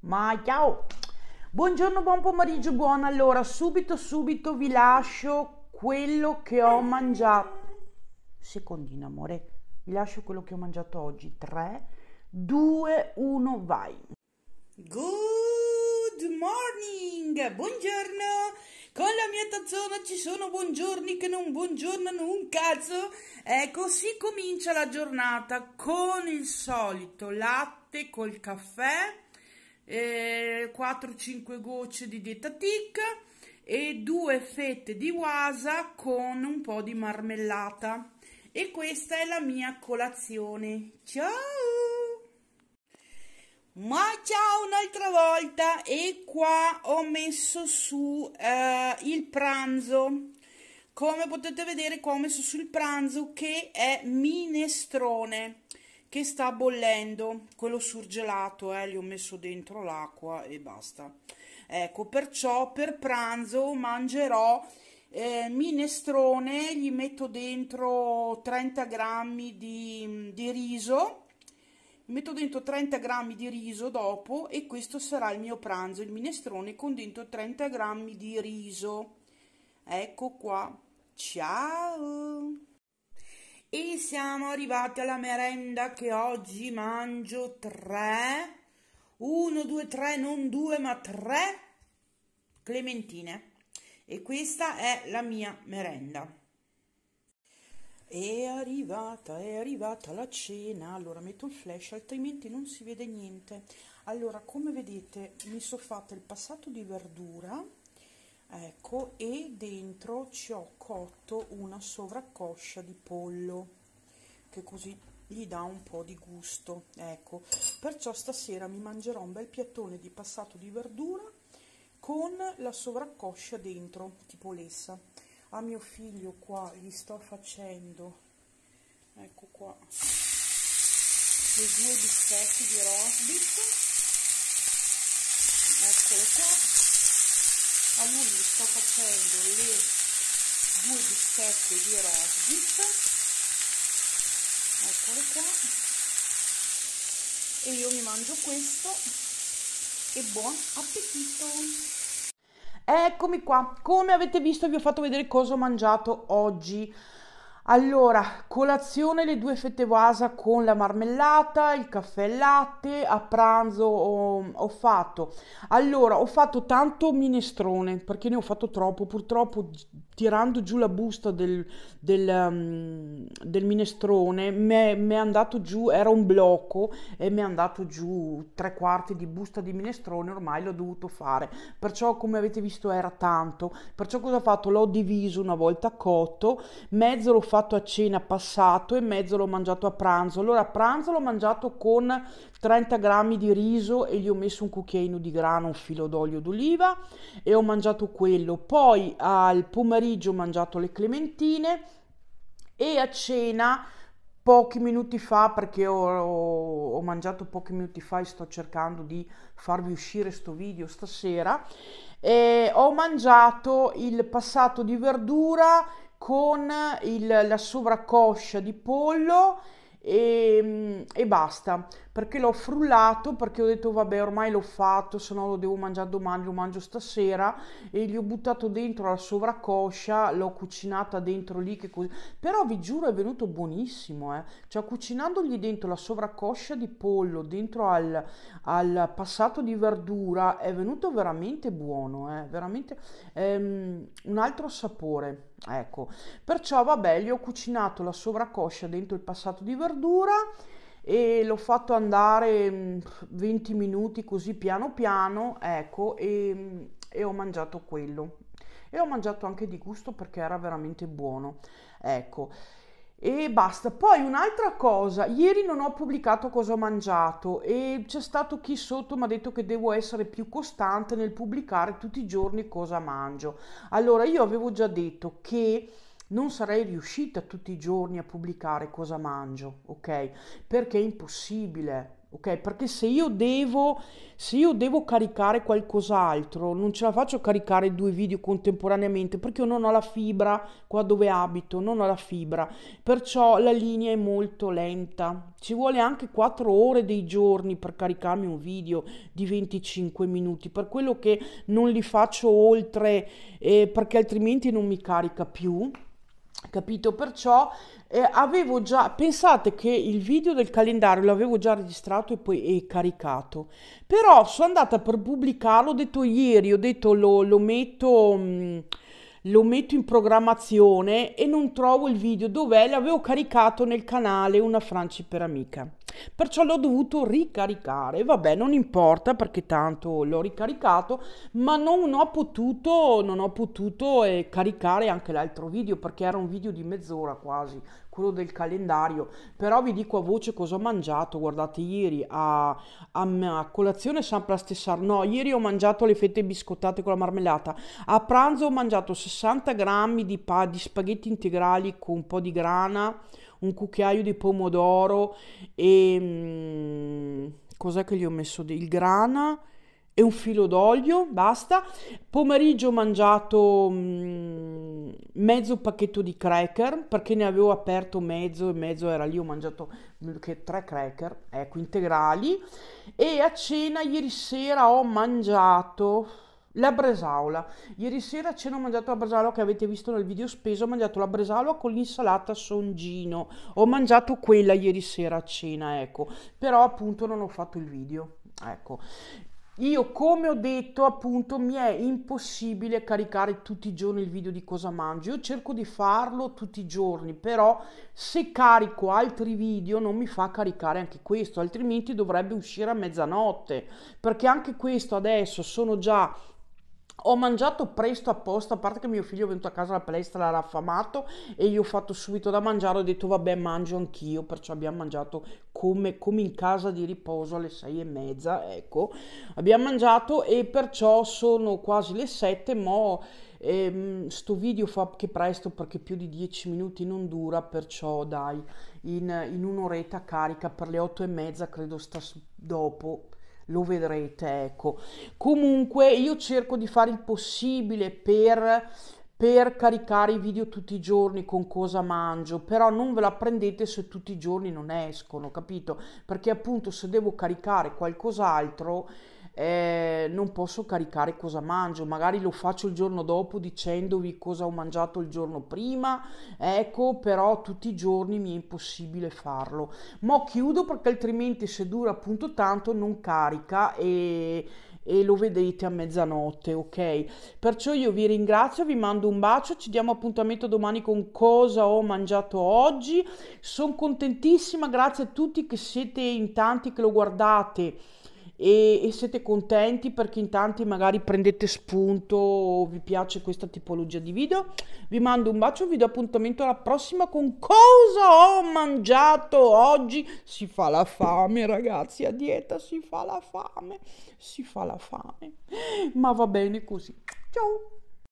Ma ciao! Buongiorno, buon pomeriggio, buona allora. Subito, subito vi lascio quello che ho mangiato. Secondino, amore. Vi lascio quello che ho mangiato oggi. 3, 2, 1, vai. Good morning! Buongiorno! Con la mia tazzona ci sono buongiorni che non buongiornano un cazzo. Ecco, si comincia la giornata con il solito latte col caffè 4-5 gocce di dieta tic e due fette di wasa con un po' di marmellata. E questa è la mia colazione. Ciao! Ma ciao un'altra volta e qua ho messo su eh, il pranzo. Come potete vedere qua ho messo sul pranzo che è minestrone che sta bollendo, quello surgelato, eh, li ho messo dentro l'acqua e basta. Ecco, perciò per pranzo mangerò eh, minestrone, gli metto dentro 30 grammi di, di riso, metto dentro 30 grammi di riso dopo e questo sarà il mio pranzo, il minestrone con dentro 30 grammi di riso. Ecco qua, ciao! E siamo arrivati alla merenda che oggi mangio 3, 1, 2, 3, non 2 ma 3 clementine. E questa è la mia merenda. È arrivata, è arrivata la cena. Allora metto il flash, altrimenti non si vede niente. Allora, come vedete, mi sono fatta il passato di verdura ecco e dentro ci ho cotto una sovraccoscia di pollo che così gli dà un po' di gusto ecco perciò stasera mi mangerò un bel piattone di passato di verdura con la sovraccoscia dentro tipo lessa a mio figlio qua gli sto facendo ecco qua le due biscotti di rosbif eccolo qua a lui sto facendo le due bistecche di rosbif eccole qua e io mi mangio questo e buon appetito Eccomi qua, come avete visto vi ho fatto vedere cosa ho mangiato oggi. Allora, colazione le due fette vasa con la marmellata, il caffè e latte, a pranzo ho, ho, fatto. Allora, ho fatto tanto minestrone, perché ne ho fatto troppo, purtroppo tirando giù la busta del, del, um, del minestrone mi è andato giù, era un blocco e mi è andato giù tre quarti di busta di minestrone, ormai l'ho dovuto fare. Perciò come avete visto era tanto, perciò cosa ho fatto? L'ho diviso una volta cotto, mezzo l'ho fatto fatto a cena passato e mezzo l'ho mangiato a pranzo. Allora a pranzo l'ho mangiato con 30 grammi di riso e gli ho messo un cucchiaino di grano, un filo d'olio d'oliva e ho mangiato quello. Poi al pomeriggio ho mangiato le clementine e a cena pochi minuti fa, perché ho, ho, mangiato pochi minuti fa e sto cercando di farvi uscire questo video stasera, eh, ho mangiato il passato di verdura con il, la sovraccoscia di pollo e, mm, e, basta perché l'ho frullato perché ho detto vabbè ormai l'ho fatto se no lo devo mangiare domani lo mangio stasera e gli ho buttato dentro la sovraccoscia l'ho cucinata dentro lì che così però vi giuro è venuto buonissimo eh. cioè cucinandogli dentro la sovraccoscia di pollo dentro al, al passato di verdura è venuto veramente buono eh. veramente ehm, un altro sapore Ecco, perciò vabbè, gli ho cucinato la sovracoscia dentro il passato di verdura e l'ho fatto andare 20 mm, minuti così piano piano, ecco, e, e ho mangiato quello. E ho mangiato anche di gusto perché era veramente buono. Ecco, e basta. Poi un'altra cosa, ieri non ho pubblicato cosa ho mangiato e c'è stato chi sotto mi ha detto che devo essere più costante nel pubblicare tutti i giorni cosa mangio. Allora, io avevo già detto che non sarei riuscita tutti i giorni a pubblicare cosa mangio, ok? Perché è impossibile, ok? Perché se io devo, se io devo caricare qualcos'altro, non ce la faccio caricare due video contemporaneamente perché io non ho la fibra qua dove abito, non ho la fibra, perciò la linea è molto lenta. Ci vuole anche 4 ore dei giorni per caricarmi un video di 25 minuti, per quello che non li faccio oltre eh, perché altrimenti non mi carica più capito perciò eh, avevo già pensate che il video del calendario l'avevo già registrato e poi e caricato però sono andata per pubblicarlo ho detto ieri ho detto lo, lo metto mm, lo metto in programmazione e non trovo il video dov'è l'avevo caricato nel canale una franci per amica perciò l'ho dovuto ricaricare. Vabbè, non importa perché tanto l'ho ricaricato, ma non ho potuto, non ho potuto eh, caricare anche l'altro video perché era un video di mezz'ora quasi, quello del calendario. Però vi dico a voce cosa ho mangiato. Guardate, ieri a, a, a colazione sempre la stessa. No, ieri ho mangiato le fette biscottate con la marmellata. A pranzo ho mangiato 60 grammi di, pa- di spaghetti integrali con un po' di grana un cucchiaio di pomodoro e... Mm, cos'è che gli ho messo? Il grana e un filo d'olio, basta. Pomeriggio ho mangiato mh, mm, mezzo pacchetto di cracker perché ne avevo aperto mezzo e mezzo era lì, ho mangiato che, tre cracker, ecco, integrali. E a cena ieri sera ho mangiato la bresaola. Ieri sera a cena ho mangiato la bresaola che avete visto nel video speso, ho mangiato la bresaola con l'insalata songino. Ho mangiato quella ieri sera a cena, ecco. Però appunto non ho fatto il video, ecco. Io, come ho detto, appunto, mi è impossibile caricare tutti i giorni il video di cosa mangio. Io cerco di farlo tutti i giorni, però se carico altri video non mi fa caricare anche questo, altrimenti dovrebbe uscire a mezzanotte, perché anche questo adesso sono già ho mangiato presto apposta, a parte che mio figlio è venuto a casa la palestra, l'ha affamato e io ho fatto subito da mangiare, ho detto vabbè mangio anch'io, perciò abbiamo mangiato come, come in casa di riposo alle sei e mezza, ecco, abbiamo mangiato e perciò sono quasi le sette, mo' ehm, sto video fa che presto perché più di dieci minuti non dura, perciò dai, in, in un'oretta carica per le otto e mezza credo sta dopo lo vedrete, ecco. Comunque io cerco di fare il possibile per per caricare i video tutti i giorni con cosa mangio, però non ve la prendete se tutti i giorni non escono, capito? Perché appunto se devo caricare qualcos'altro eh, non posso caricare cosa mangio, magari lo faccio il giorno dopo dicendovi cosa ho mangiato il giorno prima, ecco, però tutti i giorni mi è impossibile farlo. Ma chiudo perché altrimenti se dura appunto tanto non carica e e lo vedete a mezzanotte, ok? Perciò io vi ringrazio, vi mando un bacio, ci diamo appuntamento domani con cosa ho mangiato oggi. Sono contentissima, grazie a tutti che siete in tanti che lo guardate e, e, siete contenti perché in tanti magari prendete spunto o vi piace questa tipologia di video. Vi mando un bacio, vi do appuntamento alla prossima con cosa ho mangiato oggi. Si fa la fame ragazzi, a dieta si fa la fame, si fa la fame. Ma va bene così. Ciao!